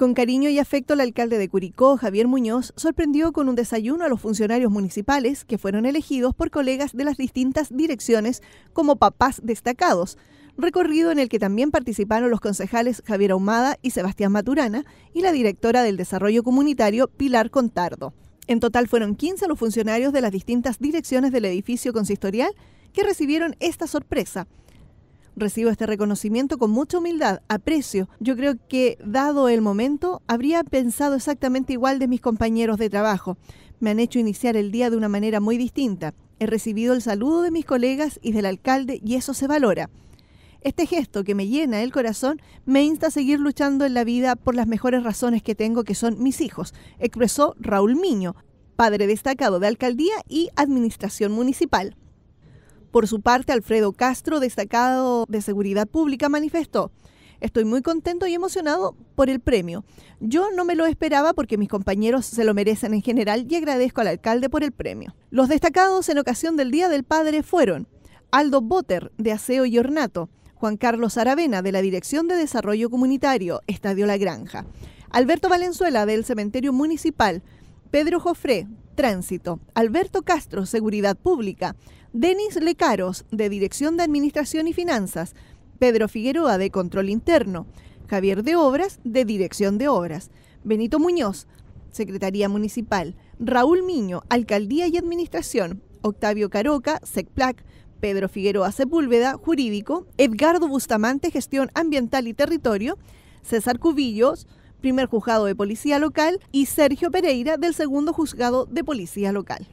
Con cariño y afecto, el alcalde de Curicó, Javier Muñoz, sorprendió con un desayuno a los funcionarios municipales que fueron elegidos por colegas de las distintas direcciones como papás destacados, recorrido en el que también participaron los concejales Javier Ahumada y Sebastián Maturana y la directora del Desarrollo Comunitario, Pilar Contardo. En total fueron 15 los funcionarios de las distintas direcciones del edificio consistorial que recibieron esta sorpresa recibo este reconocimiento con mucha humildad, aprecio. Yo creo que dado el momento, habría pensado exactamente igual de mis compañeros de trabajo. Me han hecho iniciar el día de una manera muy distinta. He recibido el saludo de mis colegas y del alcalde y eso se valora. Este gesto que me llena el corazón me insta a seguir luchando en la vida por las mejores razones que tengo, que son mis hijos, expresó Raúl Miño, padre destacado de alcaldía y administración municipal. Por su parte, Alfredo Castro, destacado de Seguridad Pública, manifestó, Estoy muy contento y emocionado por el premio. Yo no me lo esperaba porque mis compañeros se lo merecen en general y agradezco al alcalde por el premio. Los destacados en ocasión del Día del Padre fueron Aldo Botter, de Aseo y Ornato, Juan Carlos Aravena, de la Dirección de Desarrollo Comunitario, Estadio La Granja, Alberto Valenzuela, del Cementerio Municipal, Pedro Jofré, Tránsito, Alberto Castro, Seguridad Pública, Denis Lecaros, de Dirección de Administración y Finanzas, Pedro Figueroa, de Control Interno, Javier de Obras, de Dirección de Obras, Benito Muñoz, Secretaría Municipal, Raúl Miño, Alcaldía y Administración, Octavio Caroca, SECPLAC, Pedro Figueroa Sepúlveda, Jurídico, Edgardo Bustamante, Gestión Ambiental y Territorio, César Cubillos, primer juzgado de policía local, y Sergio Pereira del segundo juzgado de policía local.